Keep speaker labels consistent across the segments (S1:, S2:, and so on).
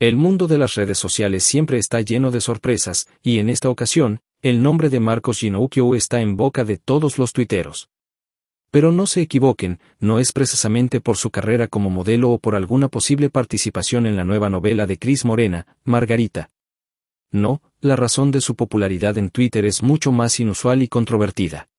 S1: El mundo de las redes sociales siempre está lleno de sorpresas, y en esta ocasión, el nombre de Marcos Ginoukio está en boca de todos los tuiteros. Pero no se equivoquen, no es precisamente por su carrera como modelo o por alguna posible participación en la nueva novela de Cris Morena, Margarita. No, la razón de su popularidad en Twitter es mucho más inusual y controvertida.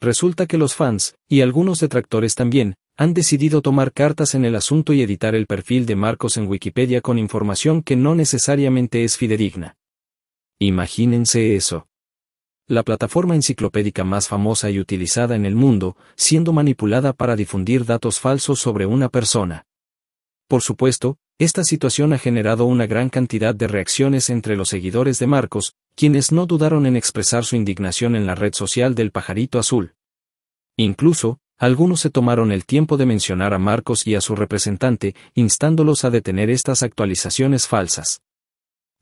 S1: Resulta que los fans, y algunos detractores también, han decidido tomar cartas en el asunto y editar el perfil de Marcos en Wikipedia con información que no necesariamente es fidedigna. Imagínense eso. La plataforma enciclopédica más famosa y utilizada en el mundo, siendo manipulada para difundir datos falsos sobre una persona. Por supuesto, esta situación ha generado una gran cantidad de reacciones entre los seguidores de Marcos, quienes no dudaron en expresar su indignación en la red social del pajarito azul. Incluso, algunos se tomaron el tiempo de mencionar a Marcos y a su representante, instándolos a detener estas actualizaciones falsas.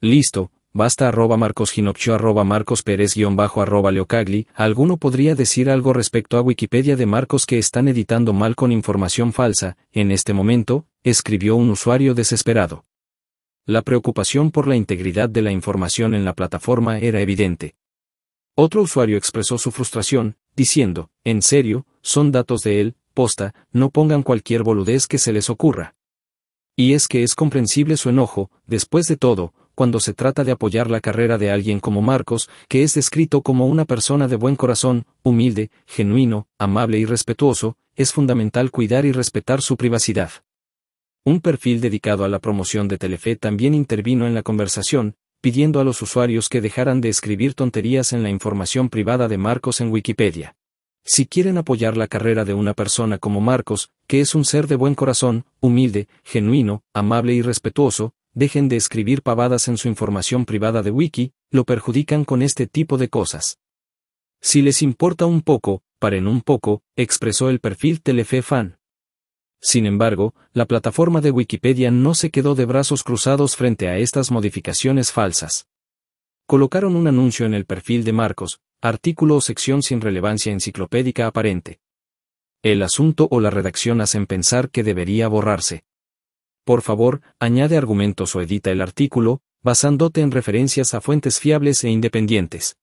S1: Listo, basta arroba Marcos arroba Marcos Pérez guión bajo arroba Leocagli, alguno podría decir algo respecto a Wikipedia de Marcos que están editando mal con información falsa, en este momento, escribió un usuario desesperado. La preocupación por la integridad de la información en la plataforma era evidente. Otro usuario expresó su frustración, diciendo, en serio, son datos de él, posta, no pongan cualquier boludez que se les ocurra. Y es que es comprensible su enojo, después de todo, cuando se trata de apoyar la carrera de alguien como Marcos, que es descrito como una persona de buen corazón, humilde, genuino, amable y respetuoso, es fundamental cuidar y respetar su privacidad. Un perfil dedicado a la promoción de Telefe también intervino en la conversación, pidiendo a los usuarios que dejaran de escribir tonterías en la información privada de Marcos en Wikipedia. Si quieren apoyar la carrera de una persona como Marcos, que es un ser de buen corazón, humilde, genuino, amable y respetuoso, dejen de escribir pavadas en su información privada de Wiki, lo perjudican con este tipo de cosas. Si les importa un poco, paren un poco, expresó el perfil Telefe Fan. Sin embargo, la plataforma de Wikipedia no se quedó de brazos cruzados frente a estas modificaciones falsas. Colocaron un anuncio en el perfil de Marcos, artículo o sección sin relevancia enciclopédica aparente. El asunto o la redacción hacen pensar que debería borrarse. Por favor, añade argumentos o edita el artículo, basándote en referencias a fuentes fiables e independientes.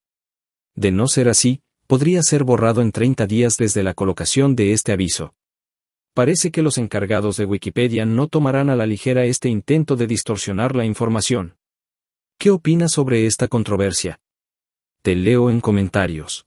S1: De no ser así, podría ser borrado en 30 días desde la colocación de este aviso parece que los encargados de Wikipedia no tomarán a la ligera este intento de distorsionar la información. ¿Qué opinas sobre esta controversia? Te leo en comentarios.